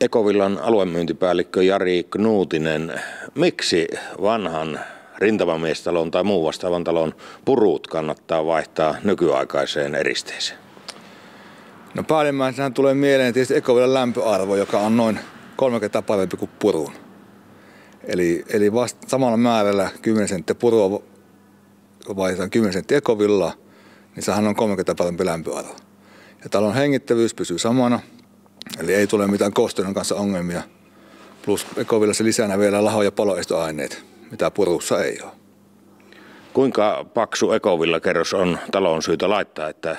Ekovillan aluemyyntipäällikkö Jari Knuutinen, miksi vanhan rintamamiestalon tai muun vastaavan talon purut kannattaa vaihtaa nykyaikaiseen eristeeseen? No päällimmäisenä tulee mieleen tietysti Ekovillan lämpöarvo, joka on noin kolme kertaa parempi kuin purun. Eli, eli vasta samalla määrällä 10 senttiä purua vaihdetaan 10 senttiä ekovilla, niin sehän on 30 parempi lämpöarvo. Ja talon hengittävyys pysyy samana, Eli ei tule mitään kosteuden kanssa ongelmia. Plus ekovilla se lisänä vielä laho- ja paloistoaineet, mitä purussa ei ole. Kuinka paksu ekovilla kerros on talon syytä laittaa, että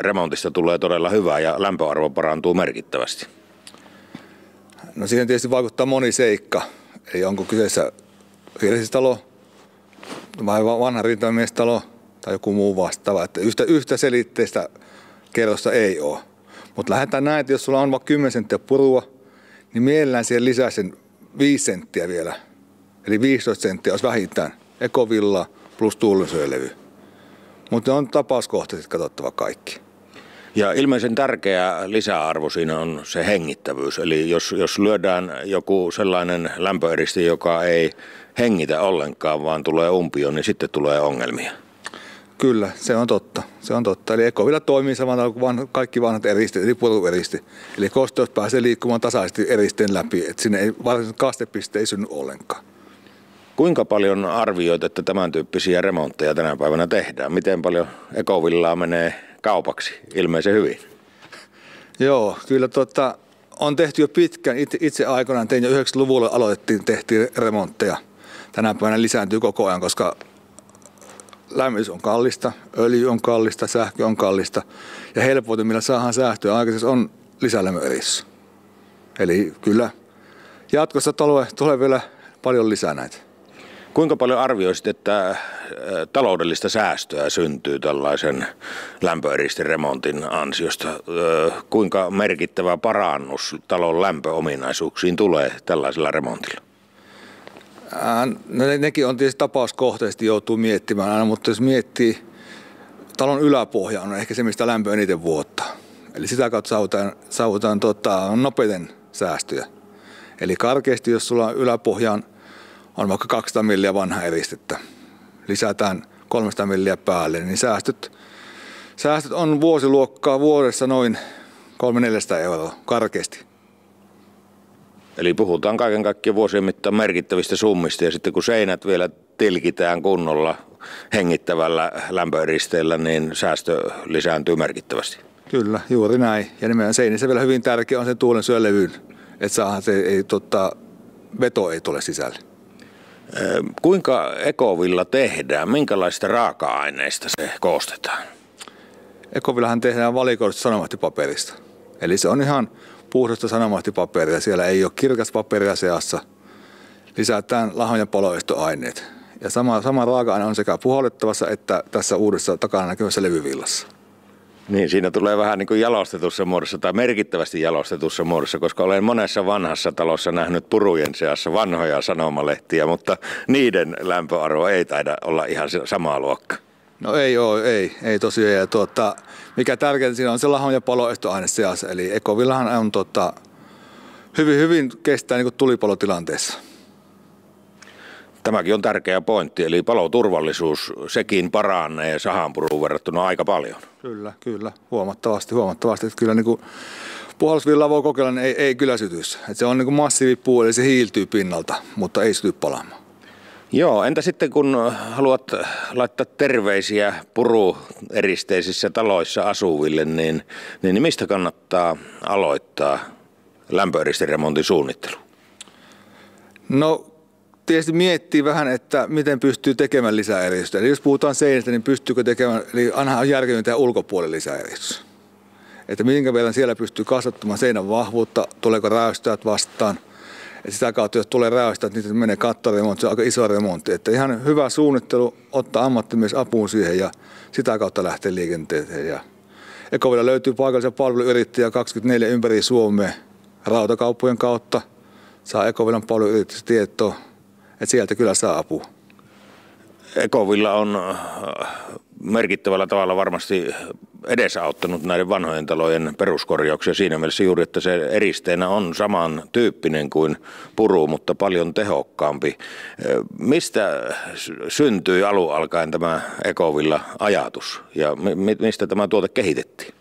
remontista tulee todella hyvää ja lämpöarvo parantuu merkittävästi? No siihen tietysti vaikuttaa moni seikka. Eli onko kyseessä talo vai vanha rintamiestalo tai joku muu vastaava. Että yhtä, yhtä selitteistä kerrosta ei ole. Mutta lähdetään näin, että jos sulla on vaikka 10 senttiä purua, niin mielellään siihen lisää sen 5 senttiä vielä. Eli 15 senttiä olisi vähintään ekovilla plus tuulensuojelevy. Mutta ne on tapauskohtaisesti katsottava kaikki. Ja ilmeisen tärkeä lisäarvo siinä on se hengittävyys. Eli jos, jos lyödään joku sellainen lämpöeristi, joka ei hengitä ollenkaan, vaan tulee umpio, niin sitten tulee ongelmia. Kyllä, se on totta. Se on totta. Eli ekovilla toimii samalla kuin kaikki vanhat eristeet, eli purueristi. Eli kosteus pääsee liikkumaan tasaisesti eristeen läpi, että sinne ei kastepiste ei synny ollenkaan. Kuinka paljon arvioit, että tämän tyyppisiä remontteja tänä päivänä tehdään? Miten paljon ekovillaa menee kaupaksi? Ilmeisen hyvin. Joo, kyllä tota, on tehty jo pitkään. Itse, itse aikoinaan tein jo 90-luvulla aloitettiin, tehtiin remontteja. Tänä päivänä lisääntyy koko ajan, koska lämmitys on kallista, öljy on kallista, sähkö on kallista ja helpoiten millä saadaan sähköä aikaisemmin on lisälämmöerissä. Eli kyllä jatkossa tulee, tulee vielä paljon lisää näitä. Kuinka paljon arvioisit, että äh, taloudellista säästöä syntyy tällaisen lämpöeristin remontin ansiosta? Äh, kuinka merkittävä parannus talon lämpöominaisuuksiin tulee tällaisella remontilla? Äh, no ne, nekin on tietysti tapauskohtaisesti joutuu miettimään aina, mutta jos miettii, talon yläpohja on ehkä se, mistä lämpö eniten vuotta. Eli sitä kautta saavutaan, saavutaan tota, nopeiten säästöjä. Eli karkeasti, jos sulla yläpohjaan on vaikka 200 milliä vanha eristettä, lisätään 300 milliä päälle, niin säästöt, säästöt on vuosiluokkaa vuodessa noin 300-400 euroa karkeasti Eli puhutaan kaiken kaikkiaan vuosien mittaan merkittävistä summista ja sitten kun seinät vielä tilkitään kunnolla hengittävällä lämpöeristeellä, niin säästö lisääntyy merkittävästi. Kyllä, juuri näin. Ja nimenomaan seinissä vielä hyvin tärkeä on sen tuulen syölevyyn, että saadaan se ei, tota, veto ei tule sisälle. Ehm, kuinka ekovilla tehdään? Minkälaista raaka-aineista se koostetaan? Ekovillahan tehdään valikoidusta sanomahtipaperista. Eli se on ihan puhdasta sanomahtipaperia, siellä ei ole kirkas paperia seassa. Lisätään ja paloistoaineet. Ja sama, sama raaka-aine on sekä puhallettavassa että tässä uudessa takana näkyvässä levyvillassa. Niin, siinä tulee vähän niin kuin jalostetussa muodossa tai merkittävästi jalostetussa muodossa, koska olen monessa vanhassa talossa nähnyt purujen seassa vanhoja sanomalehtiä, mutta niiden lämpöarvo ei taida olla ihan samaa luokkaa. No ei ole, ei, ei tosiaan. Ja tuota, mikä tärkeintä siinä on se lahon ja paloestoaine seassa. Eli ekovillahan on tuota, hyvin, hyvin kestää niin tulipalotilanteessa. Tämäkin on tärkeä pointti, eli paloturvallisuus, sekin paranee sahanpuruun verrattuna aika paljon. Kyllä, kyllä, huomattavasti, huomattavasti. Että kyllä niin puhallusvillaa voi kokeilla, niin ei, ei kyllä sytyssä. Että se on niin massiivipuu, eli se hiiltyy pinnalta, mutta ei syty palaamaan. Joo, entä sitten kun haluat laittaa terveisiä purueristeisissä taloissa asuville, niin, niin mistä kannattaa aloittaa lämpöeristeremontin suunnittelu? No tietysti miettii vähän, että miten pystyy tekemään lisäeristys. Eli jos puhutaan seinistä, niin pystyykö tekemään, eli aina on järkevintä tehdä ulkopuolelle lisäeristys. Että minkä vielä siellä pystyy kasvattamaan seinän vahvuutta, tuleeko räystäjät vastaan – ja sitä kautta, jos tulee rajoista, että niitä menee kattoremontti, se on aika iso remontti. Että ihan hyvä suunnittelu, ottaa ammattimies apuun siihen ja sitä kautta lähtee liikenteeseen. Ja Ekovilla löytyy paikallisia palveluyrittäjiä 24 ympäri Suomea rautakauppojen kautta. Saa Ekovillan palveluyrittäjistä tietoa, että sieltä kyllä saa apua. Ekovilla on äh, merkittävällä tavalla varmasti edesauttanut näiden vanhojen talojen peruskorjauksia siinä mielessä juuri, että se eristeenä on samantyyppinen kuin puru, mutta paljon tehokkaampi. Mistä syntyi alun alkaen tämä Ekovilla-ajatus ja mistä tämä tuote kehitettiin?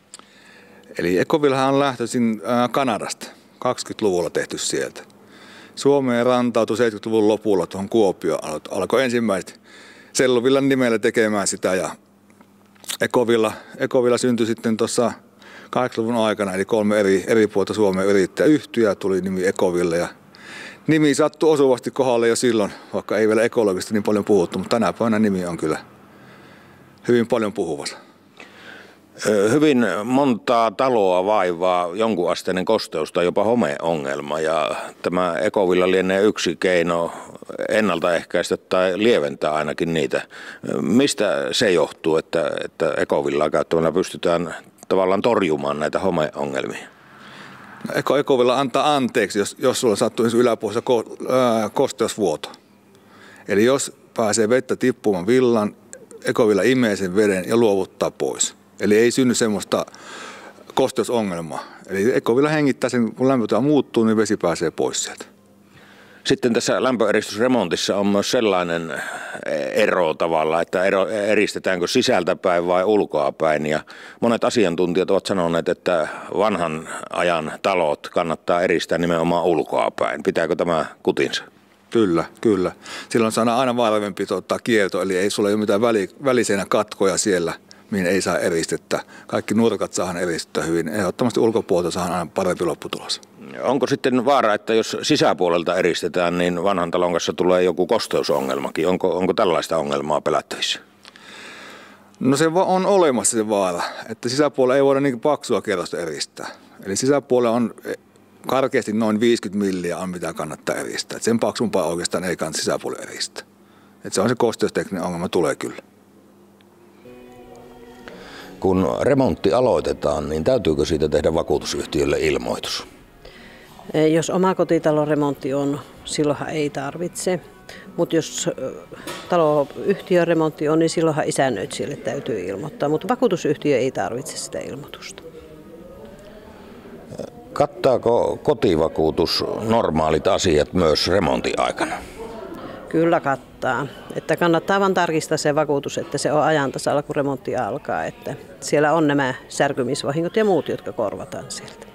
Eli ekovillahan on lähtöisin Kanadasta, 20-luvulla tehty sieltä. Suomeen rantautui 70-luvun lopulla tuohon Kuopioon, alkoi ensimmäiset selluvillan nimellä tekemään sitä ja Ekovilla, Ekovilla syntyi sitten tuossa 80-luvun aikana, eli kolme eri, eri puolta Suomen yhtyä tuli nimi Ekoville ja nimi sattui osuvasti kohdalle jo silloin, vaikka ei vielä ekologista niin paljon puhuttu, mutta tänä päivänä nimi on kyllä hyvin paljon puhuvassa. Hyvin montaa taloa vaivaa jonkunasteinen kosteus tai jopa homeongelma ja tämä ekovilla lienee yksi keino ennaltaehkäistä tai lieventää ainakin niitä. Mistä se johtuu, että, että ekovillaa käyttämällä pystytään tavallaan torjumaan näitä homeongelmia? No, eko, ekovilla antaa anteeksi, jos, jos sulla sattuu yläpuolessa ko, ää, kosteusvuoto. Eli jos pääsee vettä tippumaan villan, ekovilla imee sen veden ja luovuttaa pois – Eli ei synny semmoista kosteusongelmaa. Eli ekovilla hengittää sen, kun lämpötila muuttuu, niin vesi pääsee pois sieltä. Sitten tässä lämpöeristysremontissa on myös sellainen eh, ero tavalla, että ero, eristetäänkö sisältäpäin vai ulkoapäin. Ja monet asiantuntijat ovat sanoneet, että vanhan ajan talot kannattaa eristää nimenomaan ulkoapäin. Pitääkö tämä kutinsa? Kyllä, kyllä. Silloin saadaan aina vaarallempi tota, kielto, eli ei sulla ole mitään väli, väliseinä katkoja siellä mihin ei saa eristettä. Kaikki nurkat saahan eristettä hyvin. Ehdottomasti ulkopuolelta saahan aina parempi lopputulos. Onko sitten vaara, että jos sisäpuolelta eristetään, niin vanhan talon kanssa tulee joku kosteusongelmakin? Onko, onko tällaista ongelmaa pelättävissä? No se on olemassa se vaara, että sisäpuolella ei voida niin paksua kerrosta eristää. Eli sisäpuolella on e, karkeasti noin 50 milliä on mitä kannattaa eristää. Et sen paksumpaa oikeastaan ei kannata sisäpuolella eristää. Et se on se kosteustekninen ongelma, tulee kyllä kun remontti aloitetaan, niin täytyykö siitä tehdä vakuutusyhtiölle ilmoitus? Jos oma kotitalon remontti on, silloinhan ei tarvitse. Mutta jos taloyhtiön remontti on, niin silloinhan isännöitsijälle täytyy ilmoittaa. Mutta vakuutusyhtiö ei tarvitse sitä ilmoitusta. Kattaako kotivakuutus normaalit asiat myös remontin aikana? Kyllä kattaa kannattaa. Että kannattaa vaan tarkistaa se vakuutus, että se on ajan tasalla, kun remontti alkaa. Että siellä on nämä särkymisvahingot ja muut, jotka korvataan sieltä.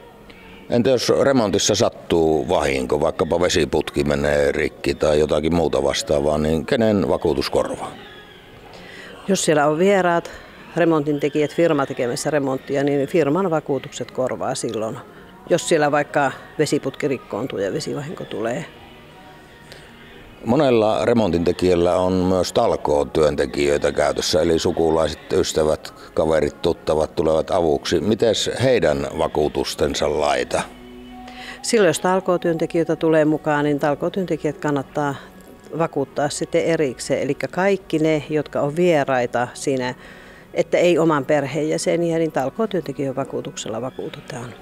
Entä jos remontissa sattuu vahinko, vaikkapa vesiputki menee rikki tai jotakin muuta vastaavaa, niin kenen vakuutus korvaa? Jos siellä on vieraat remontin tekijät, firma tekemässä remonttia, niin firman vakuutukset korvaa silloin. Jos siellä vaikka vesiputki rikkoontuu ja vesivahinko tulee Monella remontintekijällä on myös talkootyöntekijöitä käytössä, eli sukulaiset, ystävät, kaverit, tuttavat tulevat avuksi. Miten heidän vakuutustensa laita? Silloin jos talkootyöntekijöitä tulee mukaan, niin talkootyöntekijät kannattaa vakuuttaa sitten erikseen. Eli kaikki ne, jotka on vieraita siinä, että ei oman perheenjäseniä, niin talkootyöntekijän vakuutuksella vakuutetaan.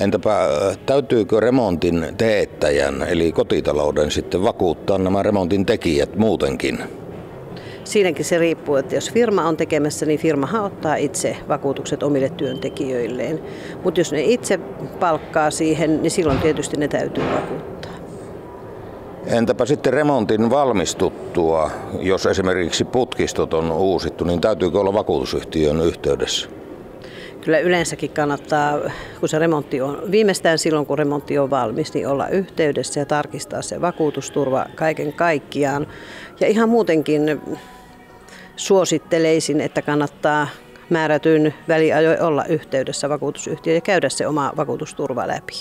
Entäpä täytyykö remontin teettäjän eli kotitalouden sitten vakuuttaa nämä remontin tekijät muutenkin? Siinäkin se riippuu, että jos firma on tekemässä, niin firmahan ottaa itse vakuutukset omille työntekijöilleen. Mutta jos ne itse palkkaa siihen, niin silloin tietysti ne täytyy vakuuttaa. Entäpä sitten remontin valmistuttua, jos esimerkiksi putkistot on uusittu, niin täytyykö olla vakuutusyhtiön yhteydessä? kyllä yleensäkin kannattaa, kun se remontti on, viimeistään silloin kun remontti on valmis, niin olla yhteydessä ja tarkistaa se vakuutusturva kaiken kaikkiaan. Ja ihan muutenkin suositteleisin, että kannattaa määrätyn väliajoin olla yhteydessä vakuutusyhtiöön ja käydä se oma vakuutusturva läpi.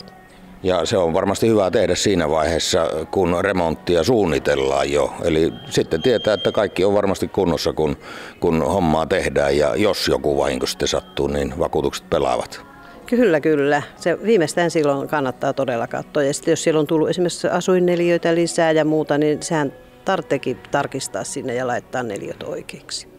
Ja se on varmasti hyvä tehdä siinä vaiheessa, kun remonttia suunnitellaan jo. Eli sitten tietää, että kaikki on varmasti kunnossa, kun, kun hommaa tehdään. Ja jos joku vahinko sitten sattuu, niin vakuutukset pelaavat. Kyllä, kyllä. Se viimeistään silloin kannattaa todella katsoa. Ja sitten jos siellä on tullut esimerkiksi asuinneliöitä lisää ja muuta, niin sehän tarvitseekin tarkistaa sinne ja laittaa neliöt oikeiksi.